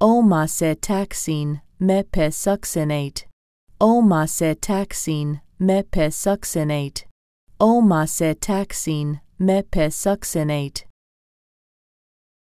Omacetaxine mepesuccinate. Omacetaxine mepesuccinate. Omacetaxine mepesuccinate.